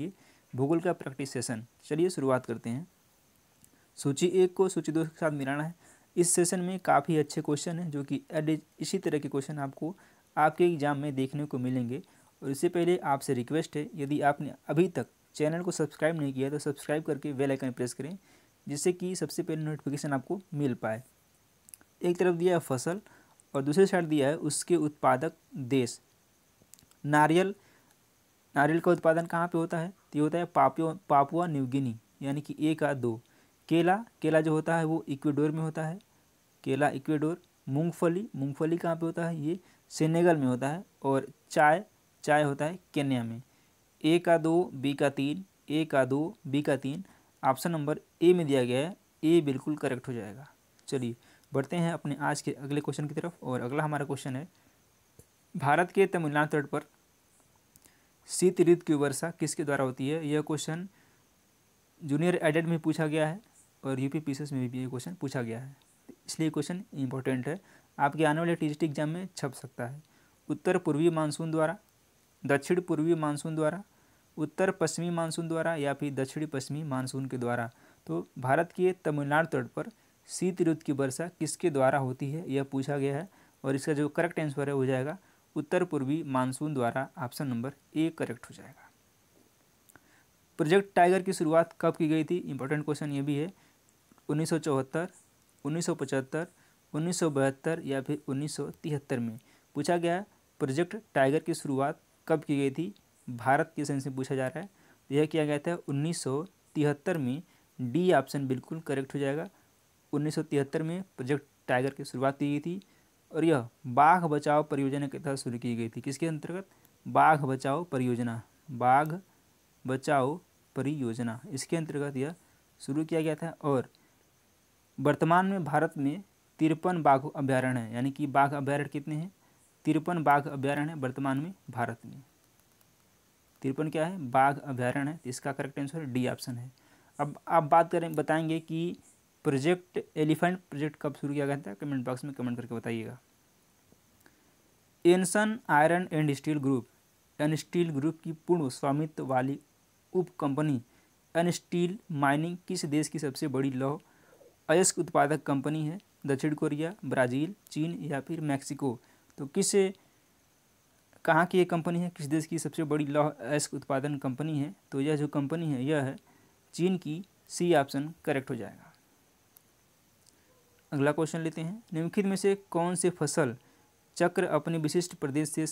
ये भूगोल का प्रैक्टिस सेशन चलिए शुरुआत करते हैं सूची एक को सूची दो के साथ मिलाना है इस सेशन में काफ़ी अच्छे क्वेश्चन हैं जो कि इसी तरह के क्वेश्चन आपको आपके एग्ज़ाम में देखने को मिलेंगे और इससे पहले आपसे रिक्वेस्ट है यदि आपने अभी तक चैनल को सब्सक्राइब नहीं किया तो सब्सक्राइब करके बेल आइकन प्रेस करें जिससे कि सबसे पहले नोटिफिकेशन आपको मिल पाए एक तरफ दिया है फसल और दूसरी साइड दिया है उसके उत्पादक देश नारियल नारियल का उत्पादन कहाँ पे होता है तो ये होता है पापियो पापुआ न्यूगिनी यानी कि एक आ दो केला केला जो होता है वो इक्वेडोर में होता है केला इक्वेडोर मूंगफली मूंगफली कहाँ पे होता है ये सेनेगल में होता है और चाय चाय होता है केन्या में ए का दो बी का तीन ए का दो बी का तीन ऑप्शन नंबर ए में दिया गया है ए बिल्कुल करेक्ट हो जाएगा चलिए बढ़ते हैं अपने आज के अगले क्वेश्चन की तरफ और अगला हमारा क्वेश्चन है भारत के तमिलनाडु तट पर शीत ऋतु की वर्षा किसके द्वारा होती है यह क्वेश्चन जूनियर एडेड में पूछा गया है और यूपी पीसीएस में भी ये क्वेश्चन पूछा गया है इसलिए क्वेश्चन इंपॉर्टेंट है आपके आने वाले टी एग्जाम में छप सकता है उत्तर पूर्वी मानसून द्वारा दक्षिण पूर्वी मानसून द्वारा उत्तर पश्चिमी मानसून द्वारा या फिर दक्षिणी पश्चिमी मानसून के द्वारा तो भारत के तमिलनाडु तट पर शीत ऋतु की वर्षा किसके द्वारा होती है यह पूछा गया है और इसका जो करेक्ट आंसर है वो जाएगा उत्तर पूर्वी मानसून द्वारा ऑप्शन नंबर ए करेक्ट हो जाएगा प्रोजेक्ट टाइगर की शुरुआत कब की गई थी इंपॉर्टेंट क्वेश्चन ये भी है उन्नीस सौ चौहत्तर उन्नीस सौ पचहत्तर उन्नीस सौ बहत्तर या फिर उन्नीस सौ तिहत्तर में पूछा गया प्रोजेक्ट टाइगर की शुरुआत कब की गई थी भारत के सेंस में पूछा जा रहा है यह किया गया था उन्नीस सौ तिहत्तर में डी ऑप्शन बिल्कुल करेक्ट हो जाएगा उन्नीस सौ तिहत्तर में प्रोजेक्ट टाइगर की शुरुआत की गई थी और यह बाघ बचाओ परियोजना के तहत शुरू की गई थी किसके अंतर्गत बाघ बचाओ परियोजना बाघ बचाओ परियोजना इसके अंतर्गत यह शुरू किया गया था और वर्तमान में भारत में तिरपन बाघ अभ्यारण्य है यानी कि बाघ अभ्यारण्य कितने हैं तिरपन बाघ अभ्यारण्य है वर्तमान में भारत में तिरपन क्या है बाघ अभ्यारण्य है इसका करेक्ट आंसर डी ऑप्शन है अब आप बात करें बताएंगे कि प्रोजेक्ट एलिफेंट प्रोजेक्ट कब शुरू किया गया था कमेंट बॉक्स में कमेंट करके बताइएगा Anson iron and steel group an steel group की पूर्ण स्वामित्व वाली उप कंपनी एन स्टील माइनिंग किस देश की सबसे बड़ी लौह अयस्क उत्पादक कंपनी है दक्षिण कोरिया ब्राज़ील चीन या फिर मैक्सिको तो किस कहाँ की ये कंपनी है किस देश की सबसे बड़ी लौह अयस्क उत्पादन कंपनी है तो यह जो कंपनी है यह है चीन की सी ऑप्शन करेक्ट हो जाएगा अगला क्वेश्चन लेते हैं निम्नलिखित में से कौन से फसल चक्र अपने विशिष्ट प्रदेश से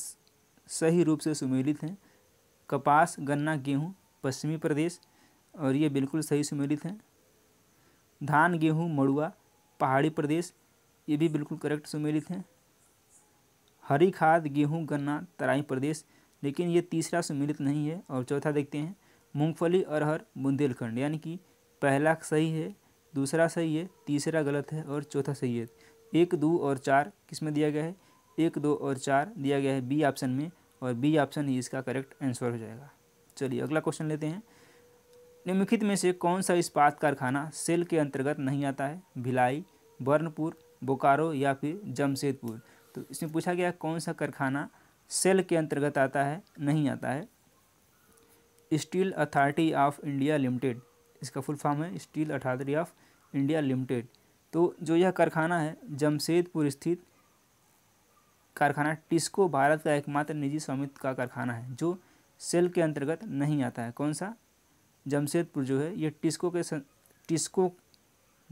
सही रूप से सुमेलित हैं कपास गन्ना गेहूँ पश्चिमी प्रदेश और ये बिल्कुल सही सुमेलित हैं धान गेहूँ मड़ुआ पहाड़ी प्रदेश ये भी बिल्कुल करेक्ट सुमेलित हैं हरी खाद गेहूँ गन्ना तराई प्रदेश लेकिन ये तीसरा सुमेलित नहीं है और चौथा देखते हैं मूंगफली अरहर बुंदेलखंड यानी कि पहला सही है दूसरा सही है तीसरा गलत है और चौथा सही है एक दो और चार किस में दिया गया है एक दो और चार दिया गया है बी ऑप्शन में और बी ऑप्शन ही इसका करेक्ट आंसर हो जाएगा चलिए अगला क्वेश्चन लेते हैं निम्नलिखित में से कौन सा इस्पात कारखाना सेल के अंतर्गत नहीं आता है भिलाई बर्नपुर बोकारो या फिर जमशेदपुर तो इसमें पूछा गया कौन सा कारखाना सेल के अंतर्गत आता है नहीं आता है steel authority of India limited इसका फुल फॉर्म है steel authority of India limited तो जो यह कारखाना है जमशेदपुर स्थित कारखाना टिस्को भारत का एकमात्र निजी स्वामित्व का कारखाना है जो सेल के अंतर्गत नहीं आता है कौन सा जमशेदपुर जो है ये टिस्को के सं... टिस्को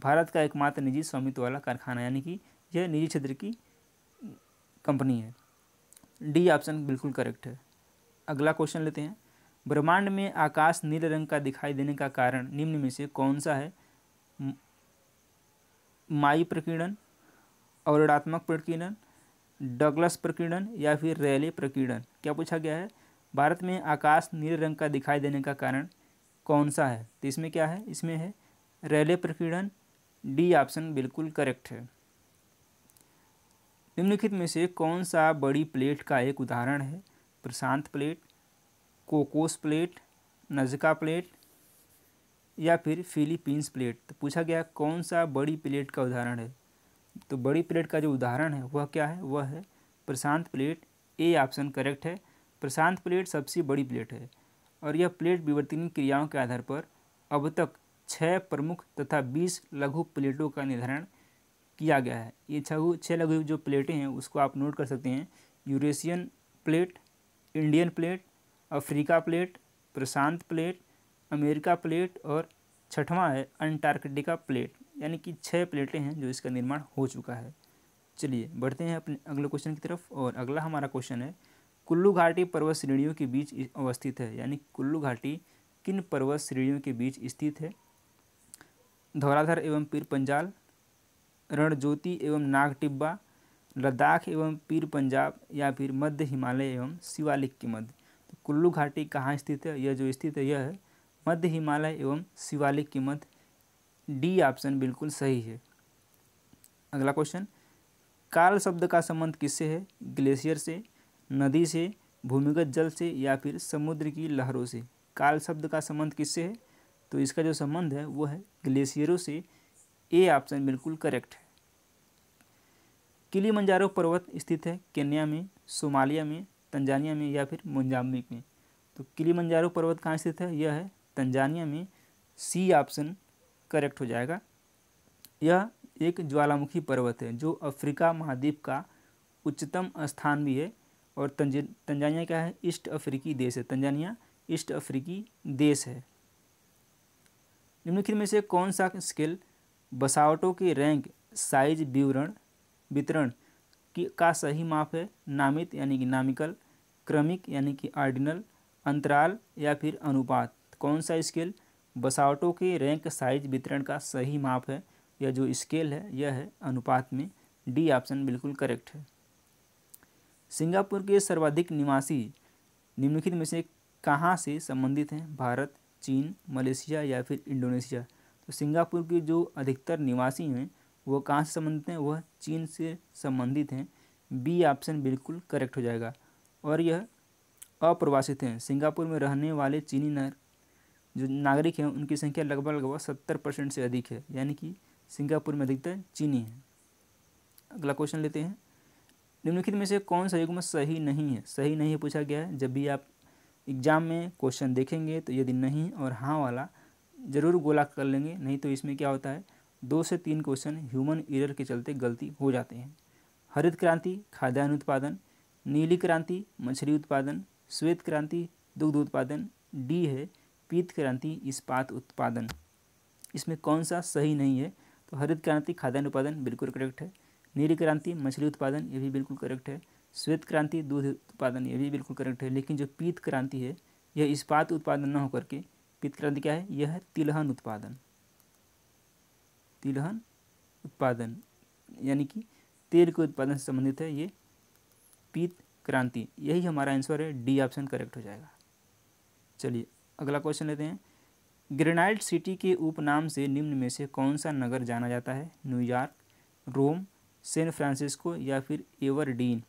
भारत का एकमात्र निजी स्वामित्व वाला कारखाना यानी कि यह निजी क्षेत्र की कंपनी है डी ऑप्शन बिल्कुल करेक्ट है अगला क्वेश्चन लेते हैं ब्रह्मांड में आकाश नीले रंग का दिखाई देने का कारण निम्न में से कौन सा है माई प्रकीर्णन औरणात्मक प्रकीर्णन डगलस प्रकीर्णन या फिर रैले प्रकीर्णन क्या पूछा गया है भारत में आकाश नीले रंग का दिखाई देने का कारण कौन सा है तो इसमें क्या है इसमें है रैले प्रकीर्णन डी ऑप्शन बिल्कुल करेक्ट है निम्नलिखित में से कौन सा बड़ी प्लेट का एक उदाहरण है प्रशांत plate Cocos plate Nazca plate या फिर फिलीपींस प्लेट तो पूछा गया कौन सा बड़ी प्लेट का उदाहरण है तो बड़ी प्लेट का जो उदाहरण है वह क्या है वह है प्रशांत प्लेट ए ऑप्शन करेक्ट है प्रशांत प्लेट सबसे बड़ी प्लेट है और यह प्लेट विवर्तनी क्रियाओं के आधार पर अब तक छः प्रमुख तथा बीस लघु प्लेटों का निर्धारण किया गया है ये छह छः लघु जो प्लेटें हैं उसको आप नोट कर सकते हैं Eurasian plate Indian plate Africa plate प्रशांत प्लेट अमेरिका प्लेट और छठवां है अंटार्कटिका प्लेट यानी कि छः प्लेटें हैं जो इसका निर्माण हो चुका है चलिए बढ़ते हैं अपने अगले क्वेश्चन की तरफ और अगला हमारा क्वेश्चन है कुल्लू घाटी पर्वत श्रेणियों के बीच अवस्थित है यानी कुल्लू घाटी किन पर्वत श्रेणियों के बीच स्थित है धौराधर एवं पीर पंजाल रणज्योति एवं नाग टिब्बा लद्दाख एवं पीर पंजाब या फिर मध्य हिमालय एवं शिवालिक के मध्य कुल्लू घाटी कहाँ स्थित है यह जो स्थित है यह है मध्य हिमालय एवं शिवालिक की मध्य डी ऑप्शन बिल्कुल सही है अगला क्वेश्चन काल शब्द का संबंध किससे है ग्लेशियर से नदी से भूमिगत जल से या फिर समुद्र की लहरों से काल शब्द का संबंध किससे है तो इसका जो संबंध है वो है ग्लेशियरों से ए ऑप्शन बिल्कुल करेक्ट है किली मंजारो पर्वत स्थित है केन्या में सोमालिया में तंजानिया में या फिर मोजाम्बिक में तो किलीमंजारो पर्वत कहाँ स्थित है यह है तंजानिया में सी ऑप्शन करेक्ट हो जाएगा यह एक ज्वालामुखी पर्वत है जो अफ्रीका महाद्वीप का उच्चतम स्थान भी है और तंज तंजानिया क्या है ईस्ट अफ्रीकी देश है तंजानिया ईस्ट अफ्रीकी देश है निम्नलिखित में से कौन सा स्केल बसावटों के रैंक साइज विवरण वितरण कि का सही माप है नामित यानी कि नामिकल क्रमिक यानी कि आर्डिनल अंतराल या फिर अनुपात कौन सा स्केल बसावटों के रैंक साइज वितरण का सही माप है यह जो स्केल है यह है अनुपात में डी ऑप्शन बिल्कुल करेक्ट है सिंगापुर के सर्वाधिक निवासी निम्नलिखित में से कहाँ से संबंधित हैं भारत चीन मलेशिया या फिर इंडोनेशिया तो सिंगापुर के जो अधिकतर निवासी हैं वो कहाँ से संबंधित हैं वह चीन से संबंधित हैं बी ऑप्शन बिल्कुल करेक्ट हो जाएगा और यह अप्रवासित हैं सिंगापुर में रहने वाले चीनी नर जो नागरिक हैं उनकी संख्या लगभग लगभग सत्तर परसेंट से अधिक है यानी कि सिंगापुर में अधिकतर चीनी है अगला क्वेश्चन लेते हैं निम्नलिखित में से कौन सा युग में सही नहीं है सही नहीं है पूछा गया है जब भी आप एग्जाम में क्वेश्चन देखेंगे तो यदि नहीं और हाँ वाला ज़रूर गोला कर लेंगे नहीं तो इसमें क्या होता है दो से तीन क्वेश्चन ह्यूमन एरर के चलते गलती हो जाते हैं हरित क्रांति खाद्यान्न उत्पादन नीली क्रांति मछली उत्पादन श्वेत क्रांति दुग्ध उत्पादन डी है पीत क्रांति इस्पात उत्पादन इसमें कौन सा सही नहीं है तो हरित क्रांति खाद्यान्न उत्पादन बिल्कुल करेक्ट है नीली क्रांति मछली उत्पादन ये भी बिल्कुल करेक्ट है श्वेत क्रांति दूध उत्पादन ये भी बिल्कुल करेक्ट है लेकिन जो पीत क्रांति है यह इस्पात उत्पादन न होकर के पीत क्रांति क्या है यह तिलहन उत्पादन तिलहन उत्पादन यानी कि तेल के उत्पादन से संबंधित है ये पीत क्रांति यही हमारा आंसर है डी ऑप्शन करेक्ट हो जाएगा चलिए अगला क्वेश्चन लेते हैं ग्रेनाइट सिटी के उपनाम से निम्न में से कौन सा नगर जाना जाता है न्यूयॉर्क रोम सैन फ्रांसिस्को या फिर एवरडीन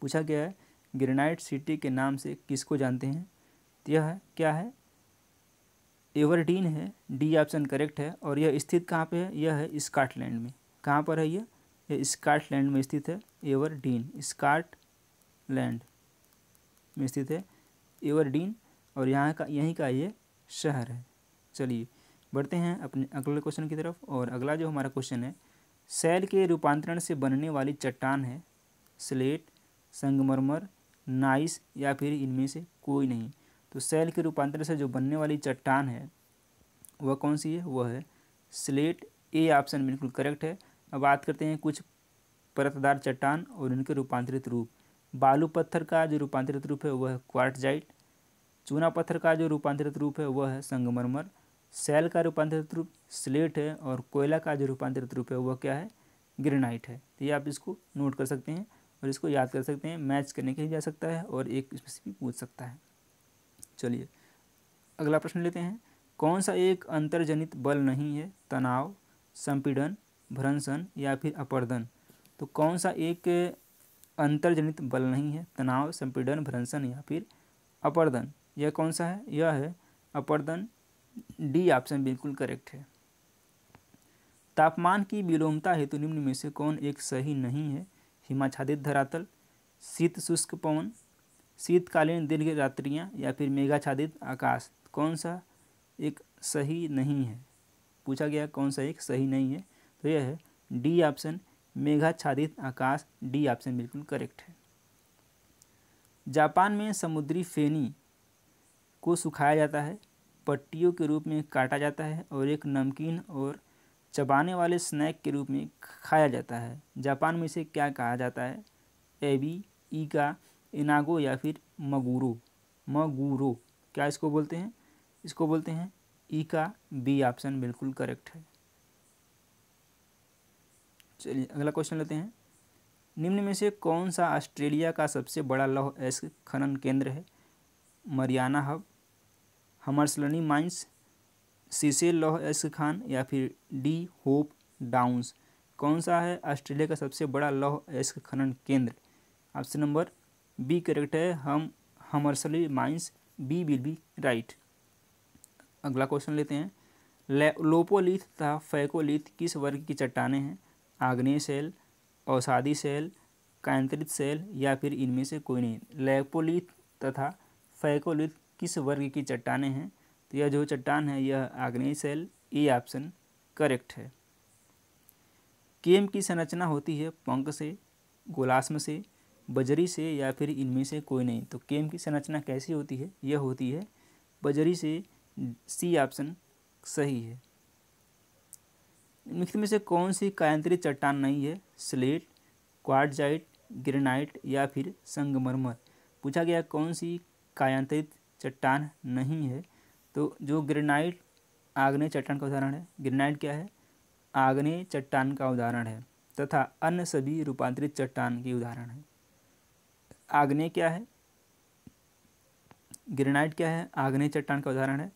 पूछा गया है ग्रेनाइट सिटी के नाम से किसको जानते हैं तो यह क्या है एवरडीन है डी ऑप्शन करेक्ट है और यह स्थित कहाँ पे है यह है स्काटलैंड में कहाँ पर है यह यह स्काटलैंड में स्थित है एवरडीन स्काटलैंड में स्थित है एवरडीन और यहाँ का यहीं का ये शहर है चलिए बढ़ते हैं अपने अगले क्वेश्चन की तरफ और अगला जो हमारा क्वेश्चन है सेल के रूपांतरण से बनने वाली चट्टान है स्लेट संगमरमर नाइस या फिर इनमें से कोई नहीं तो सेल के रूपांतरण से जो बनने वाली चट्टान है वह कौन सी है वह है स्लेट ए ऑप्शन बिल्कुल करेक्ट है अब बात करते हैं कुछ परतदार चट्टान और इनके रूपांतरित रूप बालू पत्थर का जो रूपांतरित रूप है वह क्वार्टजाइट चूना पत्थर का जो रूपांतरित रूप है वह है संगमरमर सेल का रूपांतरित रूप स्लेट है और कोयला का जो रूपांतरित रूप है वह क्या है ग्रेनाइट है तो ये आप इसको नोट कर सकते हैं और इसको याद कर सकते हैं मैच करने के लिए जा सकता है और एक स्पेसिफिक पूछ सकता है चलिए अगला प्रश्न लेते हैं कौन सा एक अंतर्जनित बल नहीं है तनाव संपीड़न भ्रंशन या फिर अपर्दन तो कौन सा एक अंतर्जनित बल नहीं है तनाव संपीड़न भ्रंशन या फिर अपर्दन यह कौन सा है यह है अपर्दन डी ऑप्शन बिल्कुल करेक्ट है तापमान की विलोमता हेतु निम्न में से कौन एक सही नहीं है हिमाच्छादित धरातल शीत शुष्क पवन शीतकालीन दीर्घ रात्रियाँ या फिर मेघाच्छादित आकाश कौन सा एक सही नहीं है पूछा गया कौन सा एक सही नहीं है तो यह है डी ऑप्शन मेघाच्छादित आकाश डी ऑप्शन बिल्कुल करेक्ट है जापान में समुद्री फेनी को सुखाया जाता है पट्टियों के रूप में काटा जाता है और एक नमकीन और चबाने वाले स्नैक के रूप में खाया जाता है जापान में इसे क्या कहा जाता है ए बी ई का इनागो या फिर मगूरो मगूरो क्या इसको बोलते हैं इसको बोलते हैं ई का बी ऑप्शन बिल्कुल करेक्ट है चलिए अगला क्वेश्चन लेते हैं निम्न में से कौन सा ऑस्ट्रेलिया का सबसे बड़ा लौह एस्क खनन केंद्र है मरियाना हब हमर्सलनी माइंस सीसे लौह एस्क खान या फिर डी होप डाउन्स कौन सा है ऑस्ट्रेलिया का सबसे बड़ा लौह एस्क खनन केंद्र ऑप्शन नंबर बी करेक्ट है हम Hamersley mines B will be right अगला क्वेश्चन लेते हैं लोपोलिथ तथा फैकोलिथ किस वर्ग की चट्टाने हैं आग्नेय सेल औषादी सेल कांतरित सेल या फिर इनमें से कोई नहीं लेपोलिथ तथा फैकोलिथ किस वर्ग की चट्टाने हैं तो यह जो चट्टान है यह आग्नेय सेल ई ऑप्शन करेक्ट है केम की संरचना होती है पंख से गोलास्म से बजरी से या फिर इनमें से कोई नहीं तो केम की संरचना कैसी होती है यह होती है बजरी से सी ऑप्शन सही है निम्नलिखित में से कौन सी कायांत्रित चट्टान नहीं है स्लेट क्वार्टजाइट ग्रेनाइट या फिर संगमरमर पूछा गया कौन सी कायांतरित चट्टान नहीं है तो जो ग्रेनाइट आग्नेय चट्टान का उदाहरण है ग्रेनाइट क्या है आग्नेय चट्टान का उदाहरण है तथा अन्य सभी रूपांतरित चट्टान के उदाहरण है आग्नेय क्या है ग्रेनाइट क्या है आग्नेय चट्टान का उदाहरण है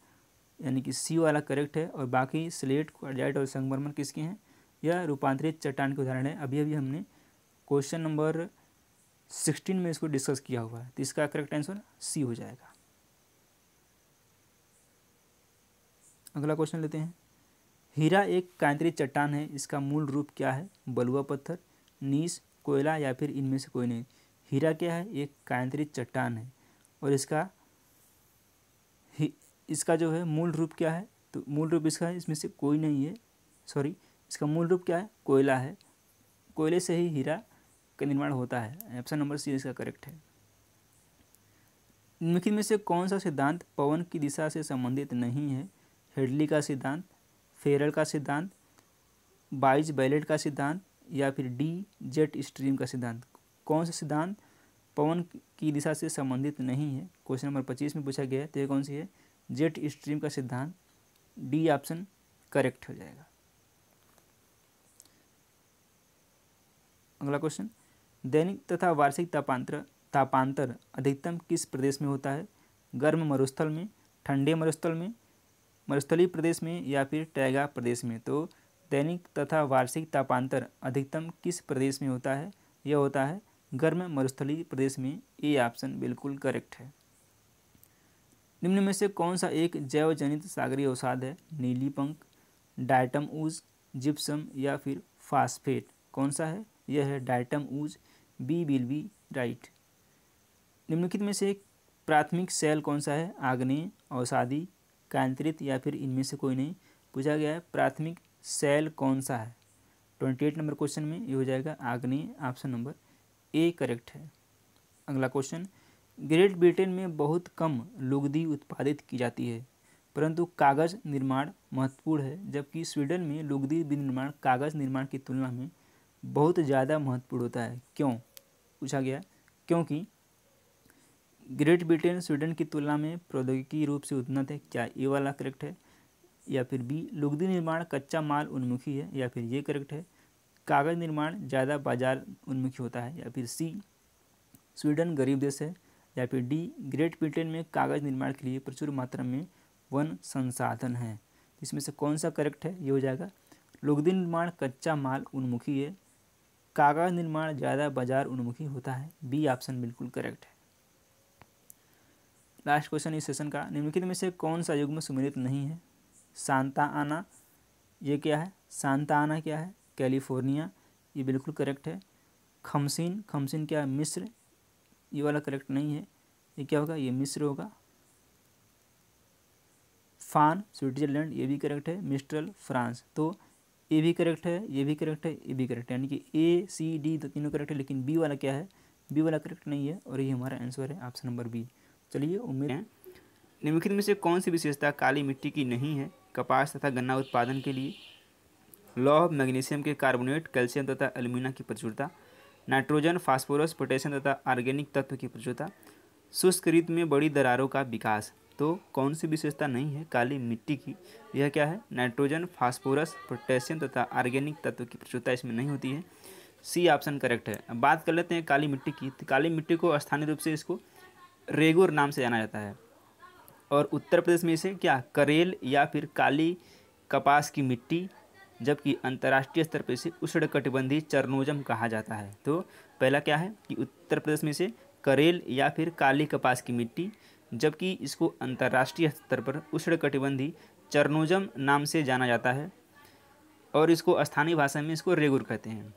यानी कि सी वाला करेक्ट है और बाकी स्लेट क्वारजाइट और संगमरमर किसके हैं यह रूपांतरित चट्टान के उदाहरण है अभी अभी हमने क्वेश्चन नंबर सिक्सटीन में इसको डिस्कस किया हुआ है तो इसका करेक्ट आंसर सी हो जाएगा अगला क्वेश्चन लेते हैं हीरा एक कांतरित चट्टान है इसका मूल रूप क्या है बलुआ पत्थर नीस कोयला या फिर इनमें से कोई नहीं हीरा क्या है एक कायंत्रित चट्टान है और इसका इसका जो है मूल रूप क्या है तो मूल रूप इसका इसमें से कोई नहीं है सॉरी इसका मूल रूप क्या है कोयला है कोयले से ही हीरा का निर्माण होता है ऑप्शन नंबर सी इसका करेक्ट है निम्नलिखित में से कौन सा सिद्धांत पवन की दिशा से संबंधित नहीं है हेडली का सिद्धांत फेरल का सिद्धांत बाइज बैलेट का सिद्धांत या फिर डी जेट स्ट्रीम का सिद्धांत कौन सा सिद्धांत पवन की दिशा से संबंधित नहीं है क्वेश्चन नंबर पच्चीस में पूछा गया है तो ये कौन सी है जेट स्ट्रीम का सिद्धांत डी ऑप्शन करेक्ट हो जाएगा अगला क्वेश्चन दैनिक तथा वार्षिक तापांतर तापांतर अधिकतम किस प्रदेश में होता है गर्म मरुस्थल में ठंडे मरुस्थल में मरुस्थलीय प्रदेश में या फिर टैगा प्रदेश में तो दैनिक तथा वार्षिक तापांतर अधिकतम किस प्रदेश में होता है यह होता है गर्म मरुस्थली प्रदेश में ए ऑप्शन बिल्कुल करेक्ट है निम्न में से कौन सा एक जैव जनित सागरीय औसाद है नीली पंख डायटम ऊज जिप्सम या फिर फास्फेट कौन सा है यह है diatom ooze B will be right निम्नलिखित में से प्राथमिक सेल कौन सा है आग्नेय औषादी कांत्रित या फिर इनमें से कोई नहीं पूछा गया है प्राथमिक सेल कौन सा है ट्वेंटी एट नंबर क्वेश्चन में ये हो जाएगा आग्नेय ऑप्शन नंबर ए करेक्ट है अगला क्वेश्चन ग्रेट ब्रिटेन में बहुत कम लुगदी उत्पादित की जाती है परंतु कागज़ निर्माण महत्वपूर्ण है जबकि स्वीडन में लुगदी विनिर्माण कागज़ निर्माण की तुलना में बहुत ज़्यादा महत्वपूर्ण होता है क्यों पूछा गया क्योंकि ग्रेट ब्रिटेन स्वीडन की तुलना में प्रौद्योगिकी रूप से उन्नत है क्या ए वाला करेक्ट है या फिर बी लुगदी निर्माण कच्चा माल उन्मुखी है या फिर ये करेक्ट है कागज़ निर्माण ज़्यादा बाजार उन्मुखी होता है या फिर सी स्वीडन गरीब देश है या फिर डी ग्रेट ब्रिटेन में कागज़ निर्माण के लिए प्रचुर मात्रा में वन संसाधन है इसमें से कौन सा करेक्ट है ये हो जाएगा लुगदी निर्माण कच्चा माल उन्मुखी है कागज निर्माण ज़्यादा बाजार उन्मुखी होता है बी ऑप्शन बिल्कुल करेक्ट है लास्ट क्वेश्चन इस सेशन का निम्नलिखित में से कौन सा युग्म सुमिलित नहीं है शांता आना ये क्या है शांता आना क्या है कैलिफोर्निया ये बिल्कुल करेक्ट है खमसिन खमसिन क्या है मिस्र ये वाला करेक्ट नहीं है ये क्या होगा ये मिस्र होगा फान स्विट्जरलैंड ये भी करेक्ट है मिस्ट्रल फ्रांस तो ये भी करेक्ट है ये भी करेक्ट है ये भी करेक्ट है यानी कि ए सी डी तो तीनों करेक्ट है लेकिन बी वाला क्या है बी वाला करेक्ट नहीं है और ये हमारा आंसर है ऑप्शन नंबर बी चलिए उम्मीद है निम्नलिखित में से कौन सी विशेषता काली मिट्टी की नहीं है कपास तथा गन्ना उत्पादन के लिए लौह मैग्नीशियम के कार्बोनेट कैल्शियम तथा एल्यूमिना की प्रचुरता नाइट्रोजन फास्फोरस पोटेशियम तथा ऑर्गेनिक तत्व की प्रचुरता शुष्क रीत में बड़ी दरारों का विकास तो कौन सी विशेषता नहीं है काली मिट्टी की यह क्या है नाइट्रोजन फास्फोरस पोटेशियम तथा ऑर्गेनिक तत्व की प्रचुरता इसमें नहीं होती है सी ऑप्शन करेक्ट है अब बात कर लेते हैं काली मिट्टी की तो काली मिट्टी को स्थानीय रूप से इसको रेगुर नाम से जाना जाता है और उत्तर प्रदेश में इसे क्या करेल या फिर काली कपास की मिट्टी जबकि अंतर्राष्ट्रीय स्तर पर इसे कटिबंधी चरनोजम कहा जाता है तो पहला क्या है कि उत्तर प्रदेश में इसे करेल या फिर काली कपास की मिट्टी जबकि इसको अंतर्राष्ट्रीय स्तर पर कटिबंधी चरनोजम नाम से जाना जाता है और इसको स्थानीय भाषा में इसको रेगुर कहते हैं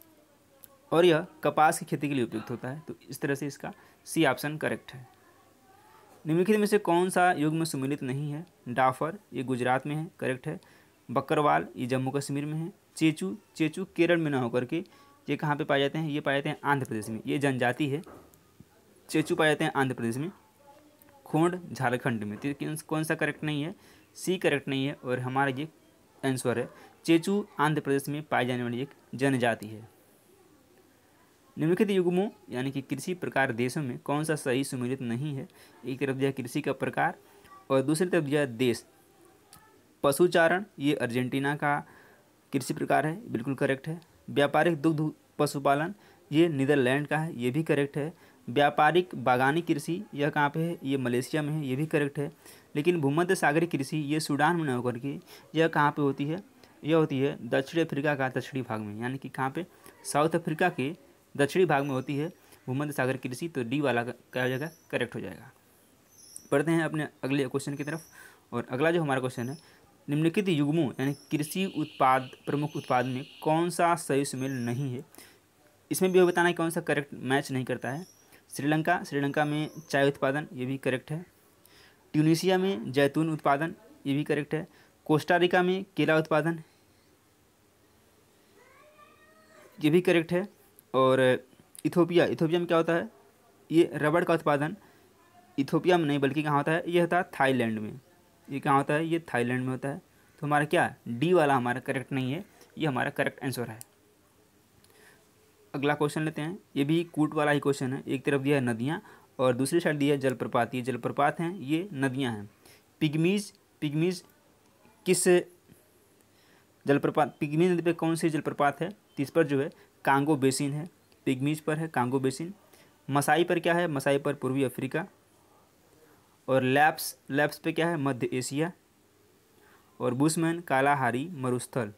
और यह कपास की खेती के लिए उपयुक्त होता है तो इस तरह से इसका सी ऑप्शन करेक्ट है निम्नलिखित में से कौन सा युग में सुमिलित नहीं है डाफर ये गुजरात में है करेक्ट है बकरवाल ये जम्मू कश्मीर में है चेचू चेचू केरल में ना होकर के ये कहाँ पे पाए जाते हैं ये पाए जाते हैं आंध्र प्रदेश में ये जनजाति है चेचू पाए जाते हैं आंध्र प्रदेश में खोंड झारखंड में तो कौन सा करेक्ट नहीं है सी करेक्ट नहीं है और हमारा ये आंसर है चेचू आंध्र प्रदेश में पाई जाने वाली एक जनजाति है निम्नलिखित युगमों यानी कि कृषि प्रकार देशों में कौन सा सही सुमिलित नहीं है एक तरफ दिया कृषि का प्रकार और दूसरी तरफ दिया देश पशुचारण ये अर्जेंटीना का कृषि प्रकार है बिल्कुल करेक्ट है व्यापारिक दुग्ध पशुपालन ये नीदरलैंड का है ये भी करेक्ट है व्यापारिक बागानी कृषि यह कहाँ पे है ये मलेशिया में है ये भी करेक्ट है लेकिन भूमध्य सागरी कृषि ये सूडान में न होकर के यह कहाँ पे होती है यह होती है दक्षिण अफ्रीका का दक्षिणी भाग में यानी कि कहाँ पे साउथ अफ्रीका के दक्षिणी भाग में होती है भूमध्य सागर कृषि तो डी वाला क्या हो जाएगा करेक्ट हो जाएगा पढ़ते हैं अपने अगले क्वेश्चन की तरफ और अगला जो हमारा क्वेश्चन है निम्नलिखित युग्मों यानी कृषि उत्पाद प्रमुख उत्पाद में कौन सा सही सुमेल नहीं है इसमें भी बताना है कौन सा करेक्ट मैच नहीं करता है श्रीलंका श्रीलंका में चाय उत्पादन ये भी करेक्ट है ट्यूनिशिया में जैतून उत्पादन ये भी करेक्ट है कोस्टारिका में केला उत्पादन ये भी करेक्ट है और इथोपिया इथोपिया में क्या होता है ये रबड़ का उत्पादन इथोपिया में नहीं बल्कि कहाँ होता है यह होता है थाईलैंड में ये कहाँ होता है ये थाईलैंड में होता है तो हमारा क्या डी वाला हमारा करेक्ट नहीं है ये हमारा करेक्ट आंसर है अगला क्वेश्चन लेते हैं ये भी कूट वाला ही क्वेश्चन है एक तरफ दिया है नदियाँ और दूसरी साइड दिया है जलप्रपात ये जलप्रपात हैं ये नदियाँ हैं पिगमीज पिगमीज किस जलप्रपात पिगमीज नदी पर कौन सी जलप्रपात है तो इस पर जो है कांगो बेसिन है पिगमीज पर है कांगो बेसिन मसाई पर क्या है मसाई पर पूर्वी अफ्रीका और लैप्स लैप्स पे क्या है मध्य एशिया और बुशमैन कालाहारी मरुस्थल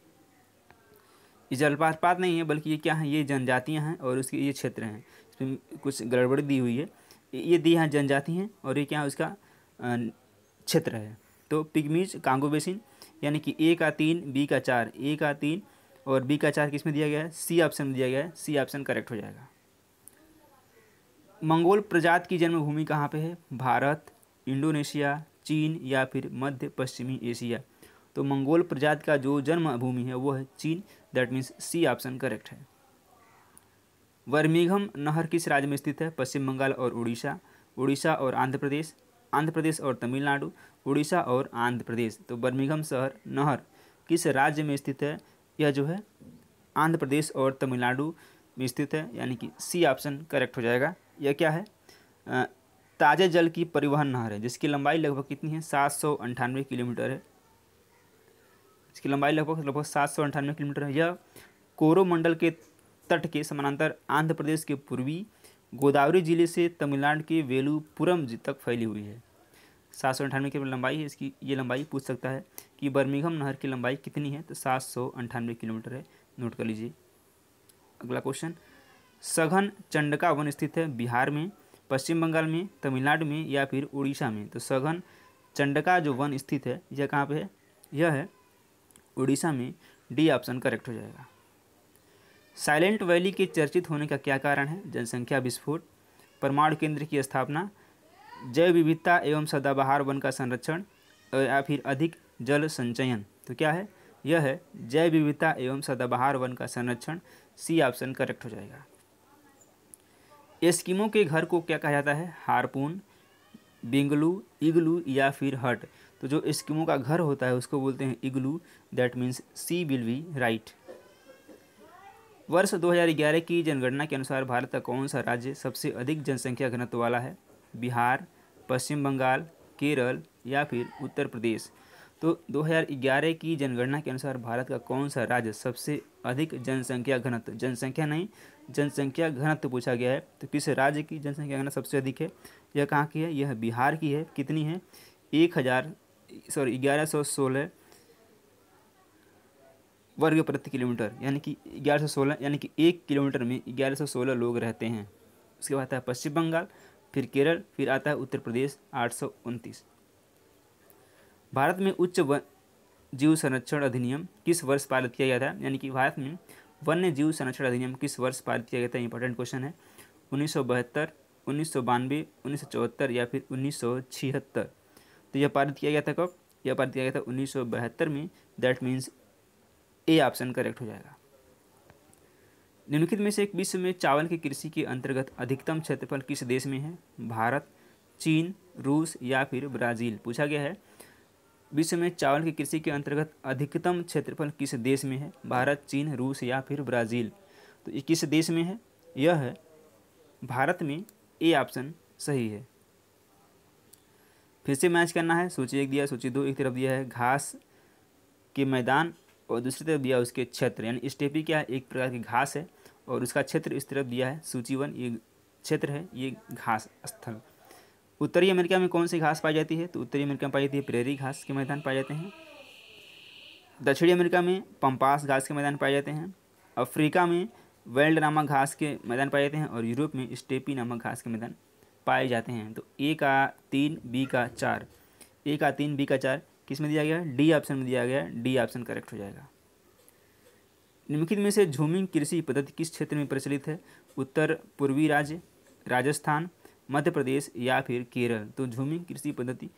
ये जलपातपात नहीं है बल्कि ये क्या है ये जनजातियाँ हैं और उसके ये क्षेत्र हैं इसमें कुछ गड़बड़ी दी हुई है ये दी है जनजाति हैं और ये क्या है उसका क्षेत्र है तो पिगमीज कांगो बेसिन यानी कि ए का तीन बी का चार ए का तीन और बी का चार किस में दिया गया है सी ऑप्शन में दिया गया है सी ऑप्शन करेक्ट हो जाएगा मंगोल प्रजात की जन्मभूमि कहाँ पे है भारत इंडोनेशिया चीन या फिर मध्य पश्चिमी एशिया तो मंगोल प्रजात का जो जन्मभूमि है वो है चीन that means C option correct है वर्मिघम नहर किस राज्य में स्थित है पश्चिम बंगाल और उड़ीसा उड़ीसा और आंध्र प्रदेश आंध्र प्रदेश और तमिलनाडु उड़ीसा और आंध्र प्रदेश तो बर्मिघम शहर नहर किस राज्य में स्थित है यह जो है आंध्र प्रदेश और तमिलनाडु में स्थित है यानी कि सी ऑप्शन करेक्ट हो जाएगा यह क्या है ताज़े जल की परिवहन नहर है जिसकी लंबाई लगभग कितनी है सात सौ अंठानवे किलोमीटर है इसकी लंबाई लगभग लगभग सात सौ अंठानवे किलोमीटर है यह कोरोमंडल के तट के समानांतर आंध्र प्रदेश के पूर्वी गोदावरी जिले से तमिलनाडु के वेलुपुरम तक फैली हुई है सात सौ अंठानवे किलोमीटर लंबाई है इसकी ये लंबाई पूछ सकता है कि बर्मिघम नहर की लंबाई कितनी है तो सात सौ अंठानवे किलोमीटर है नोट कर लीजिए अगला क्वेश्चन सघन चंडका वन स्थित है बिहार में पश्चिम बंगाल में तमिलनाडु में या फिर उड़ीसा में तो सघन चंडका जो वन स्थित है यह कहाँ पे है यह है उड़ीसा में डी ऑप्शन करेक्ट हो जाएगा साइलेंट वैली के चर्चित होने का क्या कारण है जनसंख्या विस्फोट परमाणु केंद्र की स्थापना जैव विविधता एवं सदाबहार वन का संरक्षण या फिर अधिक जल संचयन तो क्या है यह है जैव विविधता एवं सदाबहार वन का संरक्षण सी ऑप्शन करेक्ट हो जाएगा एस्किमो के घर को क्या कहा जाता है हारपून बिंगलू इगलू या फिर हट तो जो एस्किमो का घर होता है उसको बोलते हैं igloo that means C will be right वर्ष 2011 की जनगणना के अनुसार भारत का कौन सा राज्य सबसे अधिक जनसंख्या घनत्व वाला है बिहार पश्चिम बंगाल केरल या फिर उत्तर प्रदेश तो 2011 की जनगणना के अनुसार भारत का कौन सा राज्य सबसे अधिक जनसंख्या घनत्व जनसंख्या नहीं जनसंख्या घनत्व पूछा गया है तो किस राज्य की जनसंख्या घनत्व सबसे अधिक है यह कहाँ की है यह बिहार की है कितनी है एक हज़ार सॉरी ग्यारह सौ सोलह वर्ग प्रति किलोमीटर यानी कि ग्यारह सौ सोलह यानी कि एक किलोमीटर में ग्यारह सौ सोलह लोग रहते हैं उसके बाद आता है पश्चिम बंगाल फिर केरल फिर आता है उत्तर प्रदेश आठ सौ उनतीस भारत में उच्च वन जीव संरक्षण अधिनियम किस वर्ष पारित किया गया था यानी कि भारत में वन्य जीव संरक्षण अधिनियम किस वर्ष पारित किया गया था इंपॉर्टेंट क्वेश्चन है उन्नीस सौ बहत्तर उन्नीस सौ बानवे उन्नीस सौ चौहत्तर या फिर उन्नीस सौ छिहत्तर तो यह पारित किया गया था कब यह पारित किया गया था उन्नीस सौ बहत्तर में that means A option correct हो जाएगा निम्नलिखित में से एक विश्व में चावल की कृषि के अंतर्गत अधिकतम क्षेत्रफल किस देश में है भारत चीन रूस या फिर ब्राज़ील पूछा गया है विश्व में चावल की कृषि के अंतर्गत अधिकतम क्षेत्रफल किस देश में है भारत चीन रूस या फिर ब्राज़ील तो ये किस देश में है यह है भारत में ए ऑप्शन सही है फिर से मैच करना है सूची एक दिया सूची दो एक तरफ दिया है घास के मैदान और दूसरी तरफ दिया उसके क्षेत्र यानी स्टेपी क्या है एक प्रकार की घास है और उसका क्षेत्र इस तरफ दिया है सूची वन ये क्षेत्र है ये घास स्थल उत्तरी अमेरिका में कौन सी घास पाई जाती है तो उत्तरी अमेरिका में पाई जाती है प्रेरी घास के मैदान पाए जाते हैं दक्षिणी अमेरिका में पंपास घास के मैदान पाए जाते हैं अफ्रीका में वेल्ड नामक घास के मैदान पाए जाते हैं और यूरोप में स्टेपी नामक घास के मैदान पाए जाते हैं तो ए का तीन बी का चार ए का तीन बी का चार किस में दिया गया डी ऑप्शन में दिया गया डी ऑप्शन करेक्ट हो जाएगा निम्नलिखित में से झूमिंग कृषि पद्धति किस क्षेत्र में प्रचलित है उत्तर पूर्वी राज्य राजस्थान मध्य प्रदेश या फिर केरल तो झूमिंग कृषि पद्धति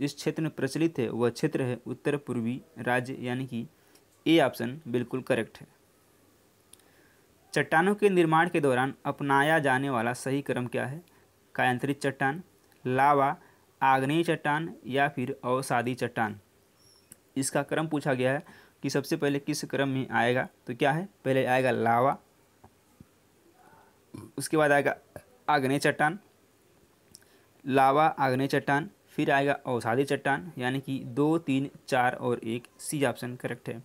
जिस क्षेत्र में प्रचलित है वह क्षेत्र है उत्तर पूर्वी राज्य यानी कि ए ऑप्शन बिल्कुल करेक्ट है चट्टानों के निर्माण के दौरान अपनाया जाने वाला सही क्रम क्या है कायांतरित चट्टान लावा आग्नेय चट्टान या फिर अवसादी चट्टान इसका क्रम पूछा गया है कि सबसे पहले किस क्रम में आएगा तो क्या है पहले आएगा लावा उसके बाद आएगा आग्नेय चट्टान लावा आग्नेय चट्टान फिर आएगा अवसादी चट्टान यानी कि दो तीन चार और एक सी ऑप्शन करेक्ट है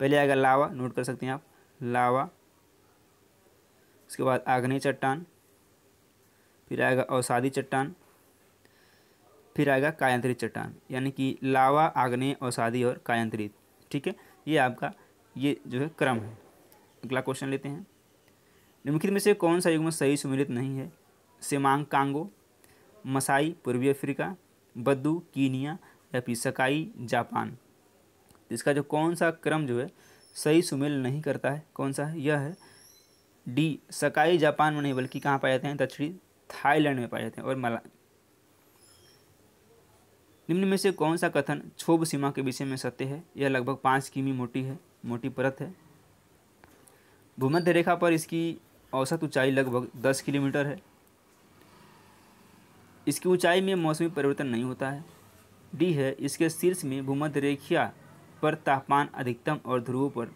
पहले आएगा लावा नोट कर सकते हैं आप लावा उसके बाद आग्नेय चट्टान फिर आएगा अवसादी चट्टान फिर आएगा कायांतरित चट्टान यानी कि लावा आग्नेय अवसादी और कायांतरित ठीक है ये आपका ये जो है क्रम है अगला क्वेश्चन लेते हैं निम्नलिखित में से कौन सा युग्म सही सुमिलित नहीं है सेमांग कांगो मसाई पूर्वी अफ्रीका बद्दू कीनिया या फिर सकाई जापान इसका जो कौन सा क्रम जो है सही सुमेल नहीं करता है कौन सा है यह है डी सकाई जापान में नहीं बल्कि कहाँ पाए जाते हैं दक्षिणी थाईलैंड में पाए जाते हैं और मला निम्न में से कौन सा कथन क्षोभ सीमा के विषय में सत्य है यह लगभग पाँच किमी मोटी है मोटी परत है भूमध्य रेखा पर इसकी औसत ऊंचाई लगभग दस किलोमीटर है इसकी ऊंचाई में मौसमी परिवर्तन नहीं होता है डी है इसके शीर्ष में भूमध्य रेखिया पर तापमान अधिकतम और ध्रुवों पर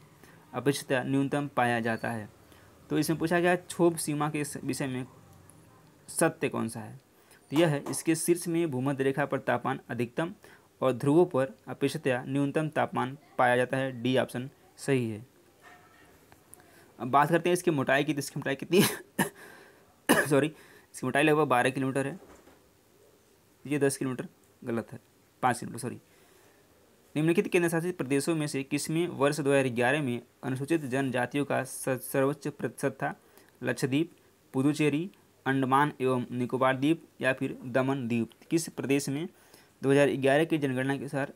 अपेक्षता न्यूनतम पाया जाता है तो इसमें पूछा गया क्षोभ सीमा के विषय में सत्य कौन सा है तो यह है इसके शीर्ष में भूमध्य रेखा पर तापमान अधिकतम और ध्रुवों पर अपेक्षतया न्यूनतम तापमान पाया जाता है डी ऑप्शन सही है अब बात करते हैं इसकी मोटाई की तो इसकी मोटाई कितनी सॉरी इसकी मोटाई लगभग बारह किलोमीटर है ये दस किलोमीटर गलत है पाँच किलोमीटर सॉरी निम्नलिखित केंद्र शासित प्रदेशों में से किसमें वर्ष 2011 में अनुसूचित जनजातियों का सर्वोच्च प्रतिशत था लक्षद्वीप पुदुचेरी अंडमान एवं निकोबार द्वीप या फिर दमन द्वीप किस प्रदेश में 2011 की जनगणना के अनुसार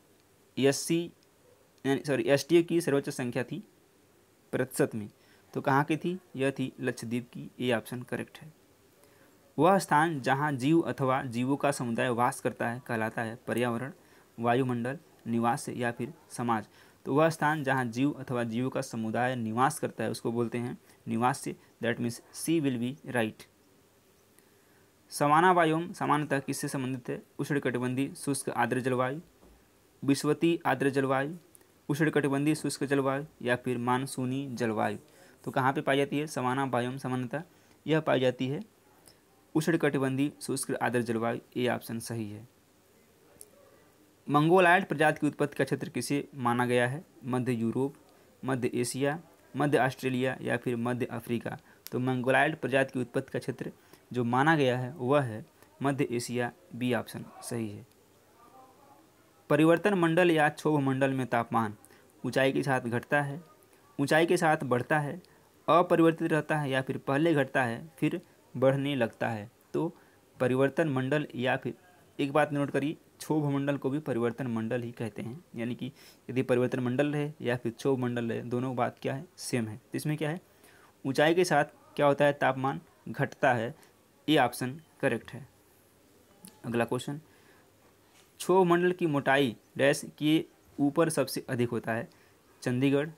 एस सी सॉरी एस की सर्वोच्च संख्या थी प्रतिशत में तो कहाँ की थी यह थी लक्षद्वीप की ये ऑप्शन करेक्ट है वह स्थान जहाँ जीव अथवा जीवों का समुदाय वास करता है कहलाता है पर्यावरण वायुमंडल निवास या फिर समाज तो वह स्थान जहाँ जीव अथवा जीवों का समुदाय निवास करता है उसको बोलते हैं निवास that means C will be right समाना वायुम समानता किससे संबंधित है उष्ण कटिबंधी शुष्क आर्द्र जलवायु विश्वती आर्द्र जलवायु उष्ण कटिबंधी शुष्क जलवायु या फिर मानसूनी जलवायु तो कहाँ पे पाई जाती है समाना वायुम समानता यह पाई जाती है उष्ण कटिबंधी शुष्क आदर जलवायु ये ऑप्शन सही है मंगोलाइड प्रजाति की उत्पत्ति का क्षेत्र किसे माना गया है मध्य यूरोप मध्य एशिया मध्य ऑस्ट्रेलिया या फिर मध्य अफ्रीका तो मंगोलाइड प्रजाति की उत्पत्ति का क्षेत्र जो माना गया है वह है मध्य एशिया बी ऑप्शन सही है परिवर्तन मंडल या क्षोभ मंडल में तापमान ऊंचाई के साथ घटता है ऊंचाई के साथ बढ़ता है अपरिवर्तित रहता है या फिर पहले घटता है फिर बढ़ने लगता है तो परिवर्तन मंडल या फिर एक बात नोट करिए क्षोभ मंडल को भी परिवर्तन मंडल ही कहते हैं यानी कि यदि परिवर्तन मंडल रहे या फिर क्षोभ मंडल रहे दोनों बात क्या है सेम है तो इसमें क्या है ऊंचाई के साथ क्या होता है तापमान घटता है ये ऑप्शन करेक्ट है अगला क्वेश्चन क्षोभ मंडल की मोटाई डैश के ऊपर सबसे अधिक होता है चंडीगढ़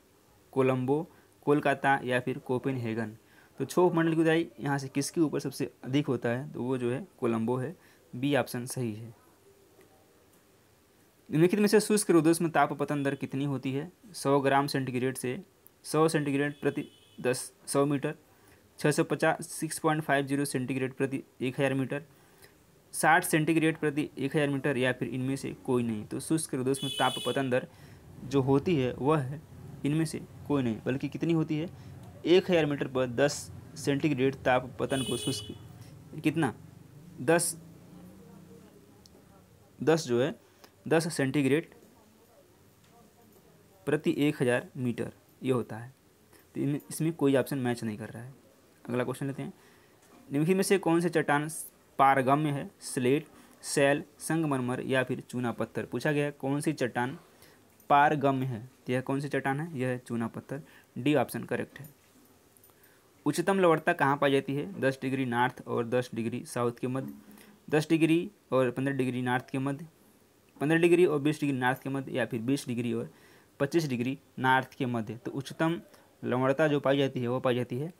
कोलंबो कोलकाता या फिर कोपेनहेगन तो क्षोभ मंडल की ऊंचाई यहाँ से किसके ऊपर सबसे अधिक होता है तो वो जो है कोलंबो है बी ऑप्शन सही है निम्नलिखित में से शुष्क रुदोष में ताप पतन दर कितनी होती है 100 ग्राम सेंटीग्रेड से 100 सेंटीग्रेड प्रति 10 100 मीटर 650 6.50 सेंटीग्रेड प्रति 1000 मीटर 60 सेंटीग्रेड प्रति 1000 मीटर या फिर इनमें से कोई नहीं तो शुष्क रुदोष में ताप पतन दर जो होती है वह है इनमें से कोई नहीं बल्कि कितनी होती है एक हज़ार मीटर पर दस सेंटीग्रेड पतन को शुष्क कितना दस दस जो है दस सेंटीग्रेड प्रति एक हज़ार मीटर ये होता है तो इन इसमें कोई ऑप्शन मैच नहीं कर रहा है अगला क्वेश्चन लेते हैं निम्नलिखित में से कौन से चट्टान पारगम्य है स्लेट सेल संगमरमर या फिर चूना पत्थर पूछा गया है कौन सी चट्टान पारगम्य है यह कौन सी चट्टान है यह चूना पत्थर डी ऑप्शन करेक्ट है उच्चतम लवणता कहाँ पाई जाती है दस डिग्री नॉर्थ और दस डिग्री साउथ के मध्य दस डिग्री और पंद्रह डिग्री नॉर्थ के मध्य पंद्रह डिग्री और बीस डिग्री नॉर्थ के मध्य या फिर बीस डिग्री और पच्चीस डिग्री नॉर्थ के मध्य तो उच्चतम लवणता जो पाई जाती है वो पाई जाती है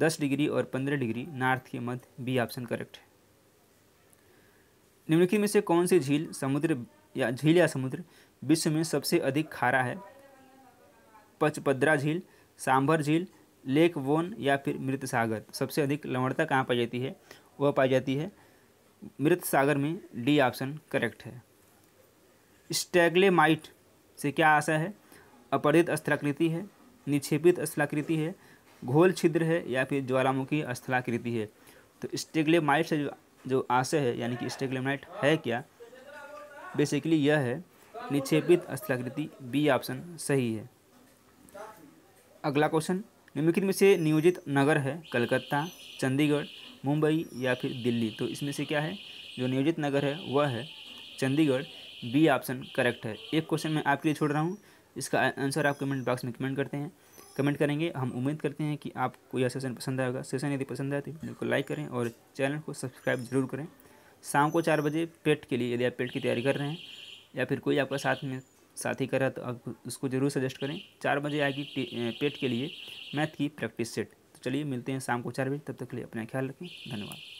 दस डिग्री और पंद्रह डिग्री नॉर्थ के मध्य बी ऑप्शन करेक्ट है निम्नलिखित में से कौन सी झील समुद्र या झील या समुद्र विश्व में सबसे अधिक खारा है पचपद्रा झील सांभर झील लेक वोन या फिर मृत सागर सबसे अधिक लवणता कहाँ पाई जाती है वह पाई जाती है मृत सागर में डी ऑप्शन करेक्ट है स्टैगलेमाइट से क्या आशा है अपरित स्थलाकृति है निक्षेपित स्थलाकृति है घोल छिद्र है या फिर ज्वालामुखी स्थलाकृति है तो स्टेगलेमाइट से जो जो आशय है यानी कि स्टेगलेमाइट है क्या बेसिकली यह है निक्षेपित स्थलाकृति बी ऑप्शन सही है अगला क्वेश्चन निम्नलिखित में से नियोजित नगर है कलकत्ता चंडीगढ़ मुंबई या फिर दिल्ली तो इसमें से क्या है जो नियोजित नगर है वह है चंडीगढ़ बी ऑप्शन करेक्ट है एक क्वेश्चन मैं आपके लिए छोड़ रहा हूँ इसका आंसर आप कमेंट बॉक्स में कमेंट करते हैं कमेंट करेंगे हम उम्मीद करते हैं कि आपको यह सेशन पसंद आएगा सेशन यदि पसंद आए तो वीडियो को लाइक करें और चैनल को सब्सक्राइब जरूर करें शाम को चार बजे पेट के लिए यदि आप पेट की तैयारी कर रहे हैं या फिर कोई आपका साथ में साथ ही कर रहा तो आप उसको ज़रूर सजेस्ट करें चार बजे आएगी पेट के लिए मैथ की प्रैक्टिस सेट तो चलिए मिलते हैं शाम को चार बजे तब तक के लिए अपना ख्याल रखें धन्यवाद